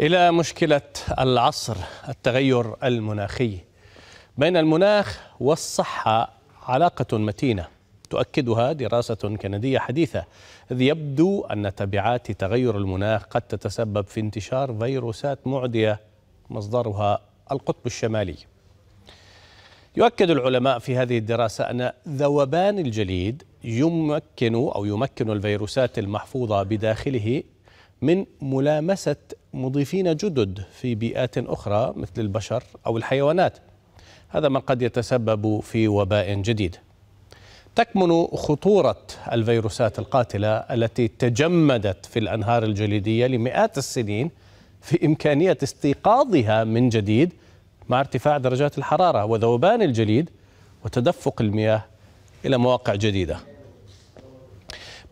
إلى مشكلة العصر التغير المناخي بين المناخ والصحة علاقة متينة تؤكدها دراسة كندية حديثة إذ يبدو أن تبعات تغير المناخ قد تتسبب في انتشار فيروسات معدية مصدرها القطب الشمالي يؤكد العلماء في هذه الدراسة أن ذوبان الجليد يمكن أو يمكن الفيروسات المحفوظة بداخله من ملامسة مضيفين جدد في بيئات أخرى مثل البشر أو الحيوانات هذا ما قد يتسبب في وباء جديد تكمن خطورة الفيروسات القاتلة التي تجمدت في الأنهار الجليدية لمئات السنين في إمكانية استيقاظها من جديد مع ارتفاع درجات الحرارة وذوبان الجليد وتدفق المياه إلى مواقع جديدة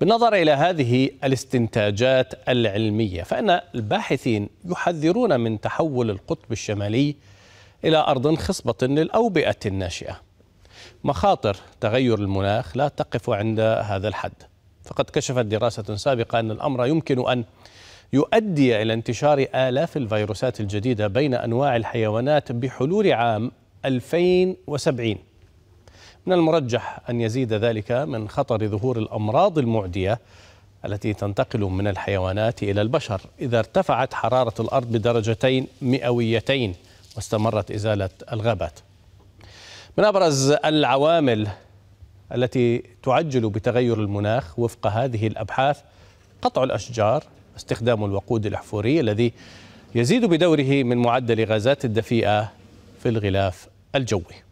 بالنظر إلى هذه الاستنتاجات العلمية فإن الباحثين يحذرون من تحول القطب الشمالي إلى أرض خصبة للأوبئة الناشئة مخاطر تغير المناخ لا تقف عند هذا الحد فقد كشفت دراسة سابقة أن الأمر يمكن أن يؤدي إلى انتشار آلاف الفيروسات الجديدة بين أنواع الحيوانات بحلول عام 2070 من المرجح أن يزيد ذلك من خطر ظهور الأمراض المعدية التي تنتقل من الحيوانات إلى البشر إذا ارتفعت حرارة الأرض بدرجتين مئويتين واستمرت إزالة الغابات من أبرز العوامل التي تعجل بتغير المناخ وفق هذه الأبحاث قطع الأشجار استخدام الوقود الأحفوري الذي يزيد بدوره من معدل غازات الدفيئة في الغلاف الجوي